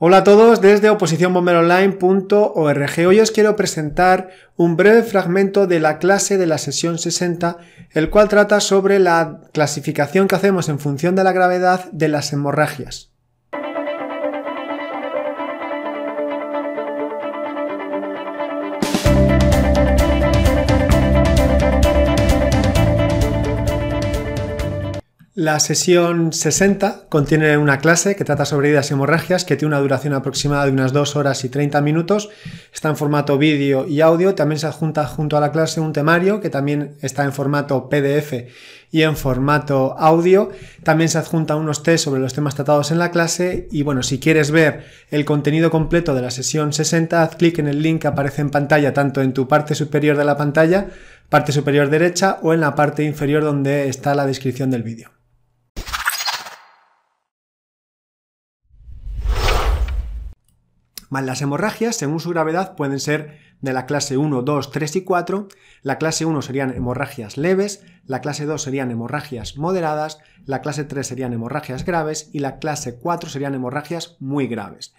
Hola a todos desde oposiciónbomberonline.org. Hoy os quiero presentar un breve fragmento de la clase de la sesión 60, el cual trata sobre la clasificación que hacemos en función de la gravedad de las hemorragias. La sesión 60 contiene una clase que trata sobre heridas y hemorragias que tiene una duración aproximada de unas 2 horas y 30 minutos. Está en formato vídeo y audio. También se adjunta junto a la clase un temario que también está en formato PDF y en formato audio. También se adjunta unos test sobre los temas tratados en la clase. Y bueno, si quieres ver el contenido completo de la sesión 60, haz clic en el link que aparece en pantalla, tanto en tu parte superior de la pantalla, parte superior derecha o en la parte inferior donde está la descripción del vídeo. las hemorragias, según su gravedad, pueden ser de la clase 1, 2, 3 y 4. La clase 1 serían hemorragias leves, la clase 2 serían hemorragias moderadas, la clase 3 serían hemorragias graves y la clase 4 serían hemorragias muy graves.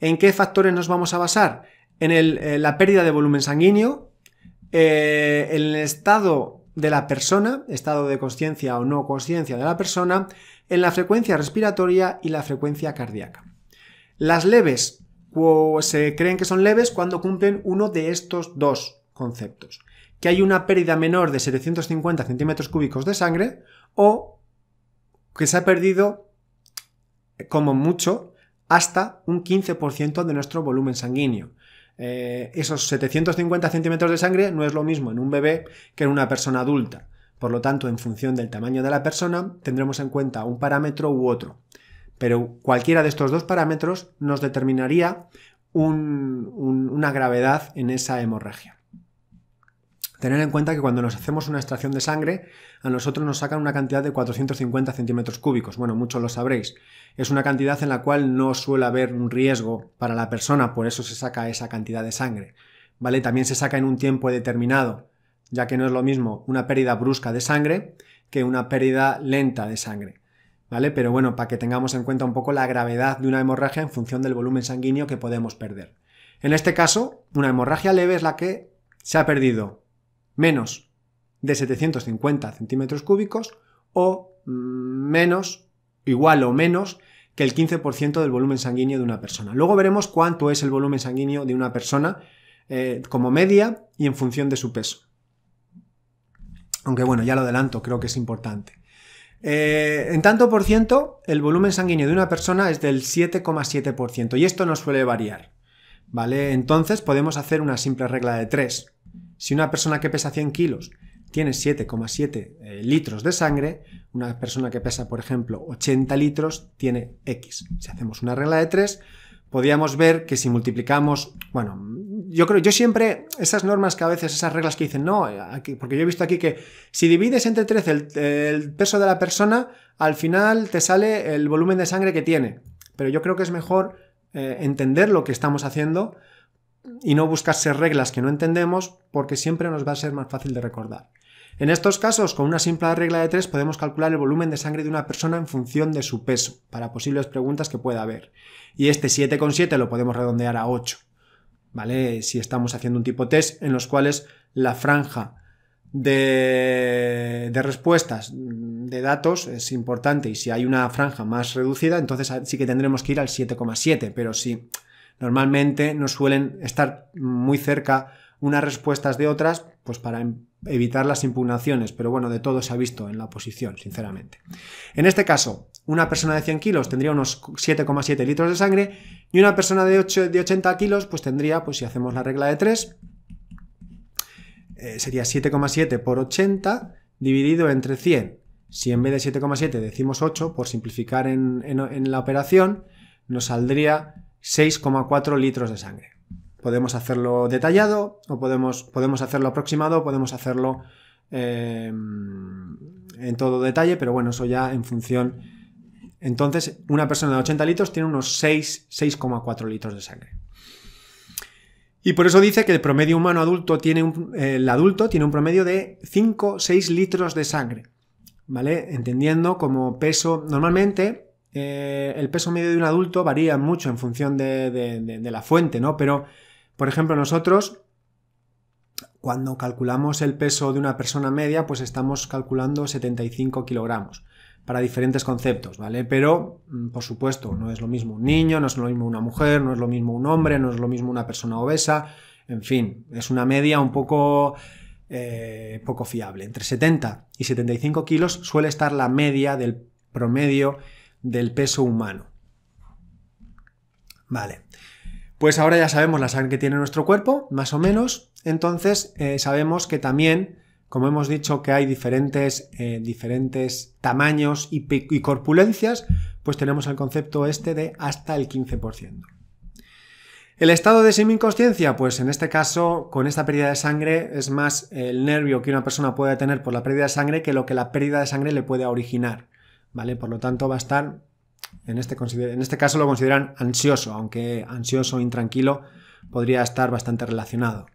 ¿En qué factores nos vamos a basar? En eh, la pérdida de volumen sanguíneo, eh, en el estado de la persona, estado de conciencia o no conciencia de la persona, en la frecuencia respiratoria y la frecuencia cardíaca. Las leves se creen que son leves cuando cumplen uno de estos dos conceptos, que hay una pérdida menor de 750 centímetros cúbicos de sangre o que se ha perdido como mucho hasta un 15% de nuestro volumen sanguíneo. Eh, esos 750 centímetros de sangre no es lo mismo en un bebé que en una persona adulta. Por lo tanto, en función del tamaño de la persona, tendremos en cuenta un parámetro u otro. Pero cualquiera de estos dos parámetros nos determinaría una gravedad en esa hemorragia. Tener en cuenta que cuando nos hacemos una extracción de sangre, a nosotros nos sacan una cantidad de 450 centímetros cúbicos. Bueno, muchos lo sabréis. Es una cantidad en la cual no suele haber un riesgo para la persona, por eso se saca esa cantidad de sangre. ¿Vale? También se saca en un tiempo determinado, ya que no es lo mismo una pérdida brusca de sangre que una pérdida lenta de sangre. ¿vale? Pero bueno, para que tengamos en cuenta un poco la gravedad de una hemorragia en función del volumen sanguíneo que podemos perder. En este caso, una hemorragia leve es la que se ha perdido menos de 750 centímetros cúbicos o mm, menos, igual o menos que el 15% del volumen sanguíneo de una persona. Luego veremos cuánto es el volumen sanguíneo de una persona eh, como media y en función de su peso. Aunque bueno, ya lo adelanto, creo que es importante. Eh, en tanto por ciento, el volumen sanguíneo de una persona es del 7,7% y esto no suele variar. ¿Vale? Entonces podemos hacer una simple regla de 3. Si una persona que pesa 100 kilos tiene 7,7 eh, litros de sangre, una persona que pesa, por ejemplo, 80 litros tiene X. Si hacemos una regla de 3, podríamos ver que si multiplicamos, bueno, yo creo, yo siempre, esas normas que a veces, esas reglas que dicen, no, porque yo he visto aquí que si divides entre 13 el, peso de la persona, al final te sale el volumen de sangre que tiene. Pero yo creo que es mejor eh, entender lo que estamos haciendo y no buscarse reglas que no entendemos porque siempre nos va a ser más fácil de recordar. En estos casos, con una simple regla de 3 podemos calcular el volumen de sangre de una persona en función de su peso, para posibles preguntas que pueda haber. Y este 7,7 lo podemos redondear a 8. ¿vale? Si estamos haciendo un tipo test en los cuales la franja de, de, respuestas de datos es importante y si hay una franja más reducida, entonces sí que tendremos que ir al 7,7, pero si normalmente no suelen estar muy cerca unas respuestas de otras, pues para em- evitar las impugnaciones, pero bueno, de todo se ha visto en la oposición, sinceramente. En este caso, una persona de 100 kilos tendría unos 7,7 litros de sangre y una persona de, 8, de 80 kilos pues tendría, pues si hacemos la regla de 3, eh, sería 7,7 por 80 dividido entre 100. Si en vez de 7,7 decimos 8, por simplificar en la operación, nos saldría 6,4 litros de sangre. Podemos hacerlo detallado, o podemos, podemos hacerlo aproximado, o podemos hacerlo em, en todo detalle, pero bueno, eso ya en función. Entonces, una persona de 80 litros tiene unos 6, 6,4 litros de sangre. Y por eso dice que el promedio humano adulto tiene un, el adulto tiene un promedio de 5, 6 litros de sangre. ¿Vale? Entendiendo como peso. Normalmente, eh, el peso medio de un adulto varía mucho en función de, de la fuente, ¿no? Pero por ejemplo, nosotros, cuando calculamos el peso de una persona media, pues estamos calculando 75 kilogramos para diferentes conceptos, ¿vale? Pero, mm, por supuesto, no es lo mismo un niño, no es lo mismo una mujer, no es lo mismo un hombre, no es lo mismo una persona obesa, en fin, es una media un poco, eh, poco fiable. Entre 70 y 75 kilos suele estar la media del promedio del peso humano. Vale. Pues ahora ya sabemos la sangre que tiene nuestro cuerpo, más o menos, entonces eh, sabemos que también, como hemos dicho que hay diferentes, eh, diferentes tamaños y, corpulencias, pues tenemos el concepto este de hasta el 15%. El estado de semi-inconsciencia, pues en este caso, con esta pérdida de sangre, es más el nervio que una persona puede tener por la pérdida de sangre que lo que la pérdida de sangre le puede originar, ¿vale? Por lo tanto, va a estar en este, en este caso lo consideran ansioso, aunque ansioso o intranquilo podría estar bastante relacionado.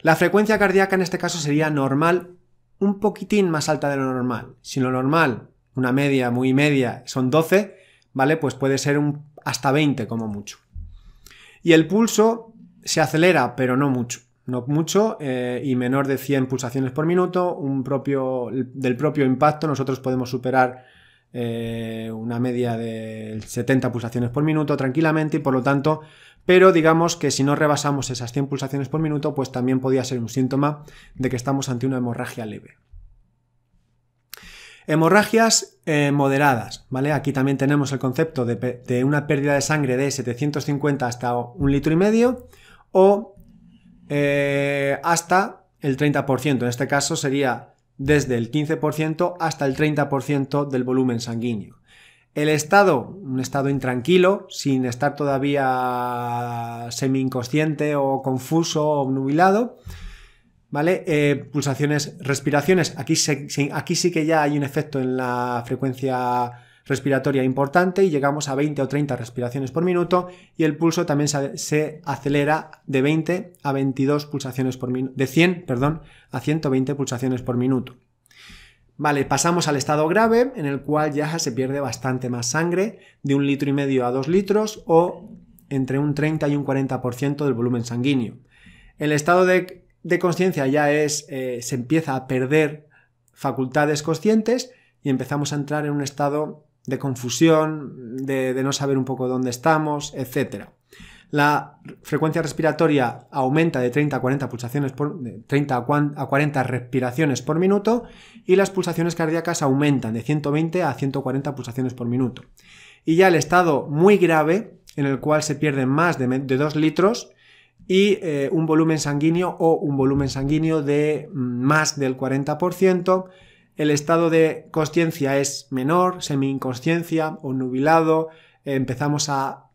La frecuencia cardíaca en este caso sería normal, un poquitín más alta de lo normal. Si lo normal, una media, muy media, son 12, ¿vale? Pues puede ser hasta 20 como mucho. Y el pulso se acelera, pero no mucho. No mucho eh, y menor de 100 pulsaciones por minuto. Un propio, del propio impacto nosotros podemos superar eh, una media de 70 pulsaciones por minuto tranquilamente y por lo tanto, pero digamos que si no rebasamos esas 100 pulsaciones por minuto, pues también podría ser un síntoma de que estamos ante una hemorragia leve. Hemorragias eh, moderadas, ¿vale? Aquí también tenemos el concepto de, una pérdida de sangre de 750 hasta un litro y medio o eh, hasta el 30%. En este caso sería desde el 15% hasta el 30% del volumen sanguíneo. El estado, un estado intranquilo, sin estar todavía semi-inconsciente o confuso o nubilado, ¿vale? Eh, pulsaciones, respiraciones, aquí, aquí sí que ya hay un efecto en la frecuencia respiratoria importante y llegamos a 20 o 30 respiraciones por minuto y el pulso también se, acelera de 20 a 22 pulsaciones por minuto, de 100, perdón, a 120 pulsaciones por minuto. Vale, pasamos al estado grave, en el cual ya se pierde bastante más sangre, de un litro y medio a dos litros o entre un 30 y un 40% del volumen sanguíneo. El estado de, de conciencia ya es, eh, se empieza a perder facultades conscientes y empezamos a entrar en un estado de confusión, de, no saber un poco dónde estamos, etc. La frecuencia respiratoria aumenta de 30 a 40 pulsaciones por, a 40 respiraciones por minuto y las pulsaciones cardíacas aumentan de 120 a 140 pulsaciones por minuto. Y ya el estado muy grave, en el cual se pierden más de, 2 litros y eh, un volumen sanguíneo o un volumen sanguíneo de mm, más del 40%, el estado de conciencia es menor, semi-inconsciencia o nubilado, empezamos a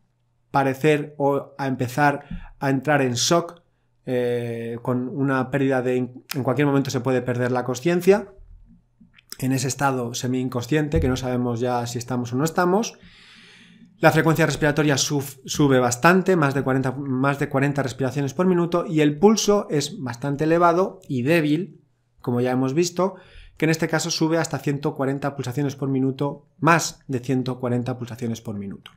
parecer o a empezar a entrar en shock eh, con una pérdida de... En cualquier momento se puede perder la conciencia, en ese estado semi-inconsciente, que no sabemos ya si estamos o no estamos. La frecuencia respiratoria sube bastante, más de, 40, más de 40 respiraciones por minuto, y el pulso es bastante elevado y débil, como ya hemos visto, que en este caso sube hasta 140 pulsaciones por minuto, más de 140 pulsaciones por minuto.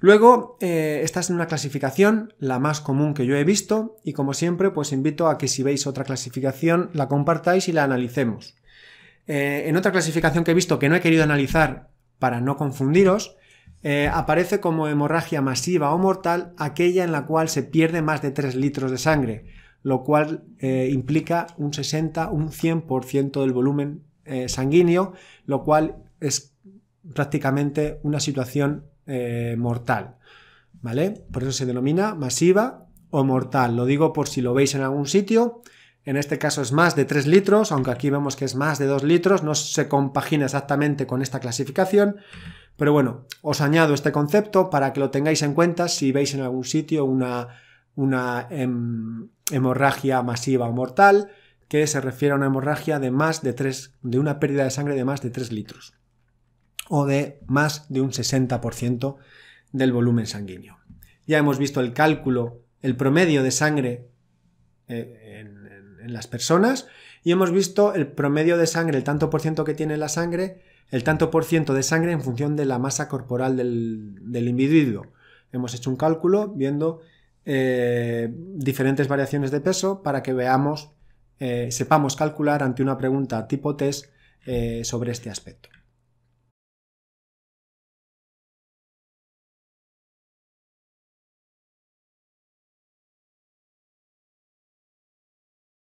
Luego, eh, esta es una clasificación, la más común que yo he visto, y como siempre, pues invito a que si veis otra clasificación, la compartáis y la analicemos. Eh, en otra clasificación que he visto que no he querido analizar para no confundiros, eh, aparece como hemorragia masiva o mortal aquella en la cual se pierde más de 3 litros de sangre, lo cual eh, implica un 60, un 100% del volumen eh, sanguíneo, lo cual es prácticamente una situación eh, mortal. ¿Vale? Por eso se denomina masiva o mortal. Lo digo por si lo veis en algún sitio. En este caso es más de 3 litros, aunque aquí vemos que es más de 2 litros, no se compagina exactamente con esta clasificación, pero bueno, os añado este concepto para que lo tengáis en cuenta si veis en algún sitio una una em, hemorragia masiva o mortal, que se refiere a una hemorragia de más de 3, de una pérdida de sangre de más de 3 litros o de más de un 60% del volumen sanguíneo. Ya hemos visto el cálculo, el promedio de sangre eh, en, las personas y hemos visto el promedio de sangre, el tanto por ciento que tiene la sangre, el tanto por ciento de sangre en función de la masa corporal del, del individuo. Hemos hecho un cálculo viendo eh, diferentes variaciones de peso para que veamos, eh, sepamos calcular ante una pregunta tipo test eh, sobre este aspecto.